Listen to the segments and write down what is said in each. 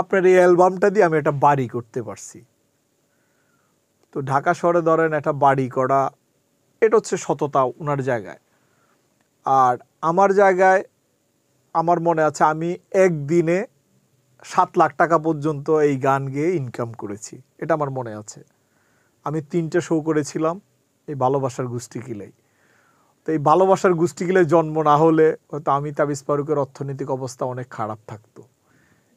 আপনার এই অ্যালবামটা দিয়ে আমি একটা বাড়ি করতে পারছি তো ঢাকা শহরে ধরেন একটা বাড়ি করা এটা হচ্ছে সততা ওনার জায়গায় আর আমার জায়গায় আমার মনে আছে আমি একদিনে সাত লাখ টাকা পর্যন্ত এই গান গেয়ে ইনকাম করেছি এটা আমার মনে আছে আমি তিনটে শো করেছিলাম এই ভালোবাসার গোষ্ঠী কিলাই তো এই ভালোবাসার গোষ্ঠী কিলাই জন্ম না হলে হয়তো আমি তাবিজ ফারুকের অর্থনৈতিক অবস্থা অনেক খারাপ থাকতো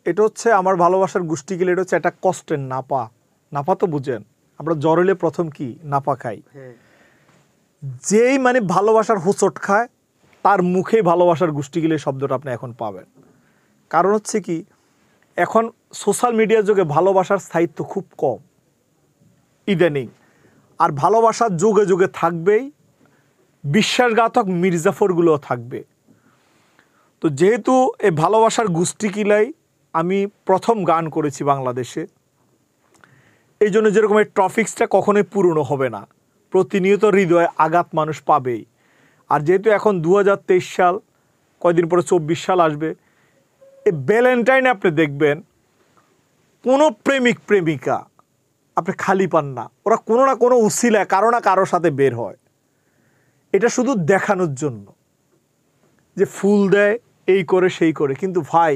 এটা হচ্ছে আমার ভালোবাসার গোষ্ঠী গেলে এটা হচ্ছে একটা কষ্টের নাপা নাপা তো বুঝেন আমরা জ্বর হলে প্রথম কি নাপা খাই হ্যাঁ। যেই মানে ভালোবাসার হোঁচট খায় তার মুখে ভালোবাসার গোষ্ঠী গেলে শব্দটা আপনি এখন পাবেন কারণ হচ্ছে কি এখন সোশ্যাল মিডিয়ার যুগে ভালোবাসার স্থায়িত্ব খুব কম ইদানিং আর ভালোবাসার যুগে যুগে থাকবেই বিশ্বাসঘাতক মির্জাফরগুলোও থাকবে তো যেহেতু এই ভালোবাসার গোষ্ঠী কিলায় আমি প্রথম গান করেছি বাংলাদেশে এই জন্য যেরকম এই ট্রফিক্সটা কখনোই পুরনো হবে না প্রতিনিয়ত হৃদয়ে আঘাত মানুষ পাবেই আর যেহেতু এখন দু সাল কয়দিন পরে চব্বিশ সাল আসবে এই ভ্যালেন্টাইন আপনি দেখবেন কোনো প্রেমিক প্রেমিকা আপনি খালি পান না ওরা কোনো না কোনো উশিলায় কারো না কারোর সাথে বের হয় এটা শুধু দেখানোর জন্য যে ফুল দেয় এই করে সেই করে কিন্তু ভাই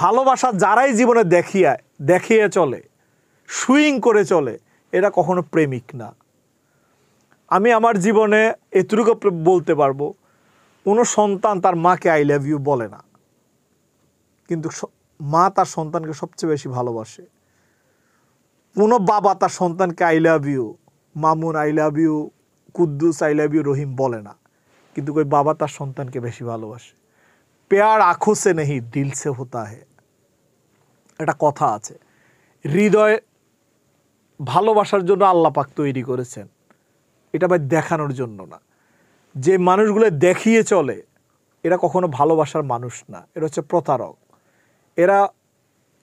ভালোবাসা যারাই জীবনে দেখিয়ায় দেখিয়ে চলে সুইং করে চলে এরা কখনো প্রেমিক না আমি আমার জীবনে এতটুকু বলতে পারবো কোনো সন্তান তার মাকে আই লাভ ইউ বলে না কিন্তু মা তার সন্তানকে সবচেয়ে বেশি ভালোবাসে কোনো বাবা তার সন্তানকে I love you Mamun I love you Kuddus I love you Rahim বলে না কিন্তু ওই বাবা তার সন্তানকে বেশি ভালোবাসে পেয়ার আঁখো সে নেই দিল সে হতা হে একটা কথা আছে হৃদয় ভালোবাসার জন্য আল্লাপাক তৈরি করেছেন এটা ভাই দেখানোর জন্য না যে মানুষগুলো দেখিয়ে চলে এরা কখনো ভালোবাসার মানুষ না এরা হচ্ছে প্রতারক এরা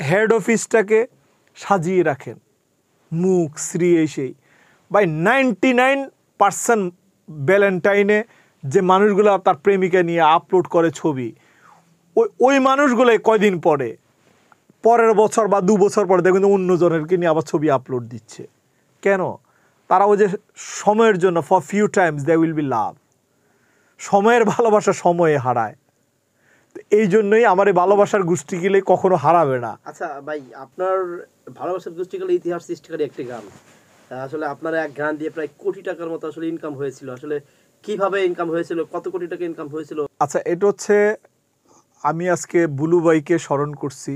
হেড অফিসটাকে সাজিয়ে রাখেন মুখ শ্রী সেই বাই নাইনটি নাইন পার্সেন্ট ভ্যালেন্টাইনে যে মানুষগুলো তার প্রেমিকা নিয়ে আপলোড করে ছবি ওই ওই মানুষগুলোই কয়দিন পরে পরের বছর বা দু বছর পরে দেখবেন অন্যজনেরকে নিয়ে আবার ছবি আপলোড দিচ্ছে কেন তারা ওই যে সময়ের জন্য for few times they will be love সময়ের ভালোবাসা সময়ে হারায় এই জন্যই আমার এই ভালোবাসার গোষ্ঠী গেলে কখনো হারাবে না আচ্ছা ভাই আপনার ভালোবাসার গোষ্ঠী গেলে ইতিহাস সৃষ্টিকারী একটি গান আসলে আপনার এক গান দিয়ে প্রায় কোটি টাকার মতো আসলে ইনকাম হয়েছিল আসলে কিভাবে ইনকাম হয়েছিল কত কোটি টাকা ইনকাম হয়েছিল আচ্ছা এটা হচ্ছে আমি আজকে বুলু স্মরণ করছি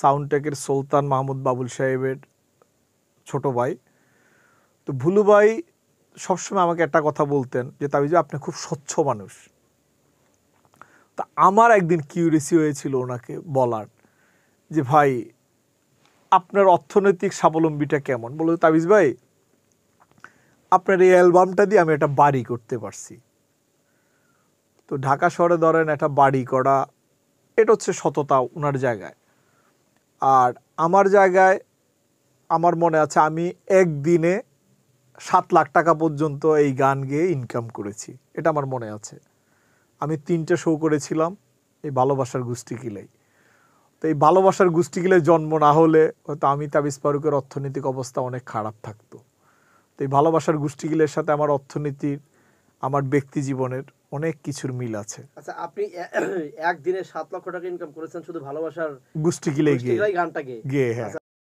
সাউন্ডটেকের সুলতান মাহমুদ বাবুল সাহেবের ছোট ভাই তো ভুলু ভাই সবসময় আমাকে একটা কথা বলতেন যে তাবিজ আপনি খুব স্বচ্ছ মানুষ তা আমার একদিন কিউরিসি হয়েছিল ওনাকে বলার যে ভাই আপনার অর্থনৈতিক স্বাবলম্বীটা কেমন বলো তাবিজ ভাই আপনার এই অ্যালবামটা দিয়ে আমি একটা বাড়ি করতে পারছি তো ঢাকা শহরে ধরেন একটা বাড়ি করা এটা হচ্ছে সততা ওনার জায়গায় আর আমার জায়গায় আমার মনে আছে আমি একদিনে সাত লাখ টাকা পর্যন্ত এই গান গেয়ে ইনকাম করেছি এটা আমার মনে আছে আমি তিনটে শো করেছিলাম এই ভালোবাসার গোষ্ঠী কিলেই তো এই ভালোবাসার গোষ্ঠী কিলে জন্ম না হলে হয়তো আমি তাবিজ ফারুকের অর্থনৈতিক অবস্থা অনেক খারাপ থাকতো তো এই ভালোবাসার কিলের সাথে আমার অর্থনীতির আমার ব্যক্তি জীবনের অনেক কিছুর মিল আছে আচ্ছা আপনি একদিনে সাত লক্ষ টাকা ইনকাম করেছেন শুধু ভালোবাসার গোষ্ঠী গিলে গিয়ে গিয়ে হ্যাঁ আচ্ছা,